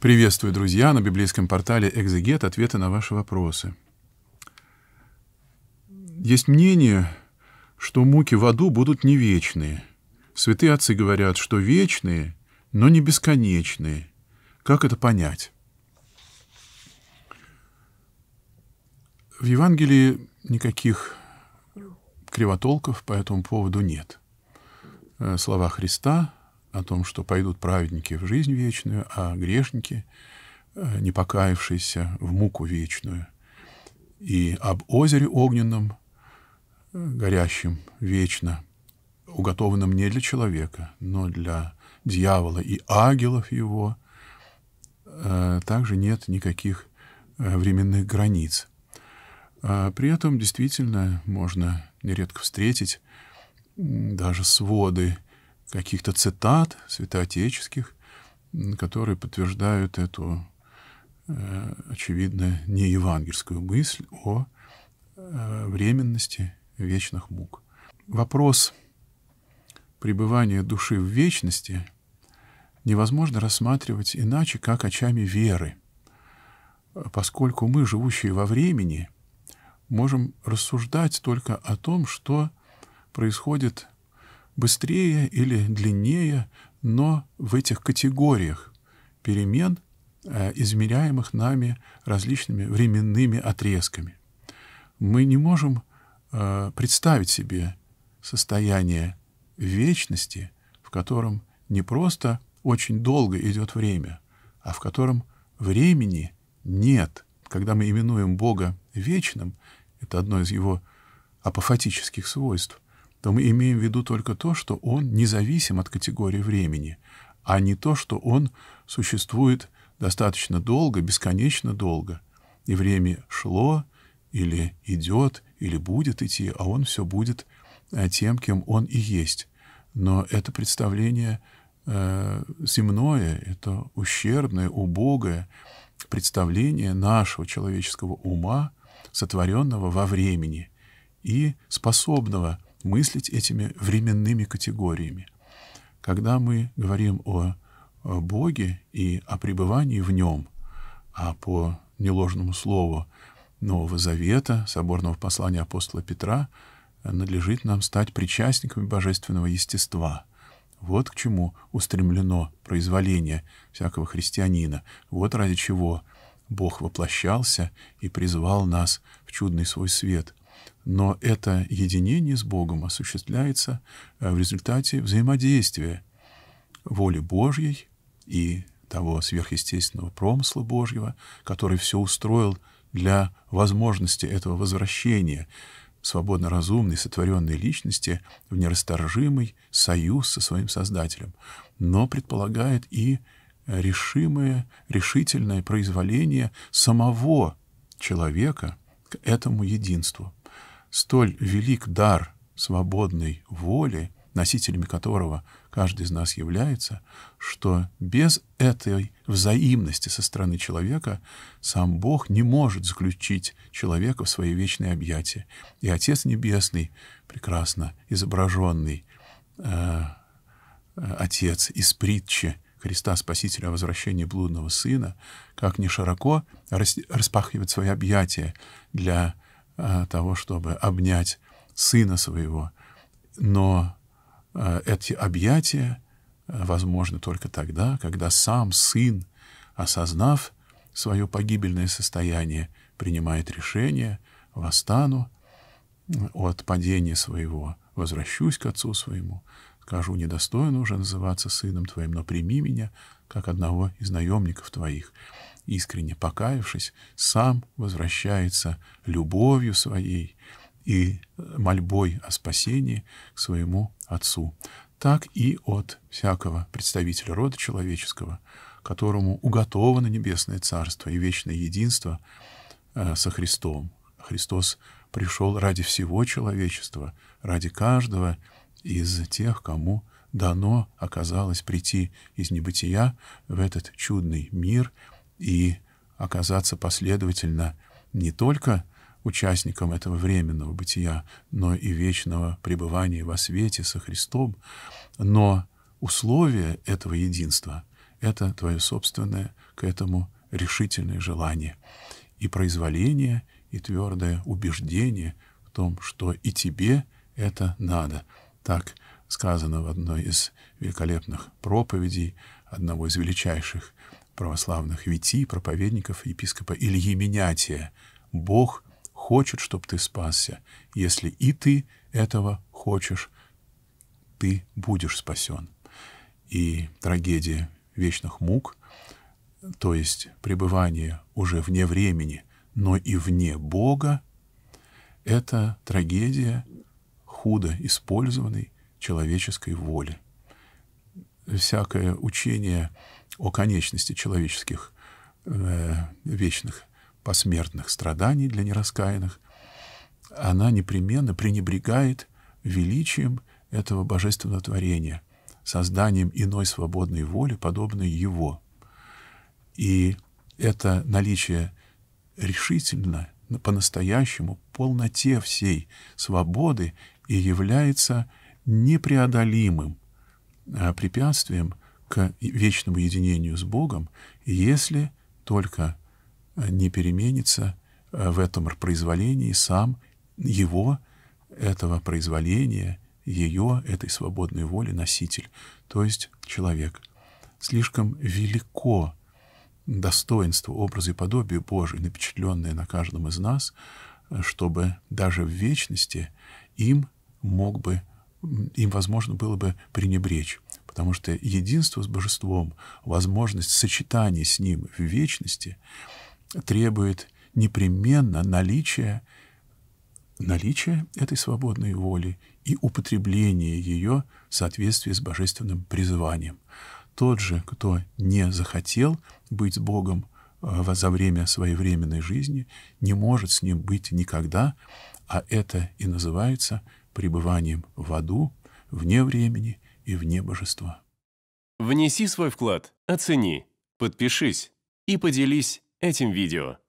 Приветствую, друзья, на библейском портале «Экзегет» ответы на ваши вопросы. Есть мнение, что муки в аду будут не вечные. Святые отцы говорят, что вечные, но не бесконечные. Как это понять? В Евангелии никаких кривотолков по этому поводу нет. Э, слова Христа о том, что пойдут праведники в жизнь вечную, а грешники, э, не покаявшиеся, в муку вечную. И об озере огненном, э, горящем вечно, уготованном не для человека, но для дьявола и ангелов его, э, также нет никаких временных границ. При этом действительно можно нередко встретить даже своды каких-то цитат святоотеческих, которые подтверждают эту, э, очевидно, не евангельскую мысль о э, временности вечных мук. Вопрос пребывания души в вечности невозможно рассматривать иначе, как очами веры, поскольку мы, живущие во времени, можем рассуждать только о том, что происходит быстрее или длиннее, но в этих категориях перемен, э, измеряемых нами различными временными отрезками. Мы не можем э, представить себе состояние вечности, в котором не просто очень долго идет время, а в котором времени нет. Когда мы именуем Бога вечным, это одно из его апофатических свойств – то мы имеем в виду только то, что он независим от категории времени, а не то, что он существует достаточно долго, бесконечно долго, и время шло или идет, или будет идти, а он все будет э, тем, кем он и есть. Но это представление э, земное, это ущербное, убогое представление нашего человеческого ума, сотворенного во времени и способного мыслить этими временными категориями. Когда мы говорим о Боге и о пребывании в Нем, а по неложному слову Нового Завета, соборного послания апостола Петра, надлежит нам стать причастниками божественного естества. Вот к чему устремлено произволение всякого христианина. Вот ради чего Бог воплощался и призвал нас в чудный свой свет, но это единение с Богом осуществляется э, в результате взаимодействия воли Божьей и того сверхъестественного промысла Божьего, который все устроил для возможности этого возвращения свободно разумной, сотворенной личности в нерасторжимый союз со своим Создателем, но предполагает и решимое, решительное произволение самого человека к этому единству столь велик дар свободной воли, носителями которого каждый из нас является, что без этой взаимности со стороны человека сам Бог не может заключить человека в свои вечные объятия. И Отец Небесный, прекрасно изображенный э, Отец из притчи Христа Спасителя о возвращении блудного сына, как не широко распахивает свои объятия для Э, того, чтобы обнять сына своего. Но э, эти объятия э, возможны только тогда, когда сам сын, осознав свое погибельное состояние, принимает решение «восстану от падения своего, возвращусь к отцу своему, скажу, недостойно уже называться сыном твоим, но прими меня, как одного из наемников твоих» искренне покаявшись, сам возвращается любовью своей и э, мольбой о спасении к своему Отцу. Так и от всякого представителя рода человеческого, которому уготовано небесное царство и вечное единство э, со Христом. Христос пришел ради всего человечества, ради каждого из тех, кому дано оказалось прийти из небытия в этот чудный мир – и оказаться последовательно не только участником этого временного бытия, но и вечного пребывания во свете со Христом, но условие этого единства — это твое собственное к этому решительное желание и произволение, и твердое убеждение в том, что и тебе это надо. Так сказано в одной из великолепных проповедей одного из величайших православных вети, проповедников, епископа Ильи Менятия. Бог хочет, чтобы ты спасся. Если и ты этого хочешь, ты будешь спасен. И трагедия вечных мук, то есть пребывание уже вне времени, но и вне Бога, это трагедия худо использованной человеческой воли. Всякое учение о конечности человеческих э, вечных посмертных страданий для нераскаянных, она непременно пренебрегает величием этого божественного творения, созданием иной свободной воли, подобной его. И это наличие решительно, по-настоящему, полноте всей свободы и является непреодолимым э, препятствием к вечному единению с Богом, если только э, не переменится э, в этом произволении сам его, этого произволения, ее, этой свободной воли носитель, то есть человек. Слишком велико достоинство, образ и подобие Божие, напечатленное на каждом из нас, э, чтобы даже в вечности им мог бы, им возможно было бы пренебречь. Потому что единство с Божеством, возможность сочетания с Ним в вечности требует непременно наличия, наличия этой свободной воли и употребления ее в соответствии с божественным призванием. Тот же, кто не захотел быть с Богом э, за время своей временной жизни, не может с Ним быть никогда, а это и называется пребыванием в аду, вне времени – и в небожество. Внеси свой вклад, оцени, подпишись и поделись этим видео.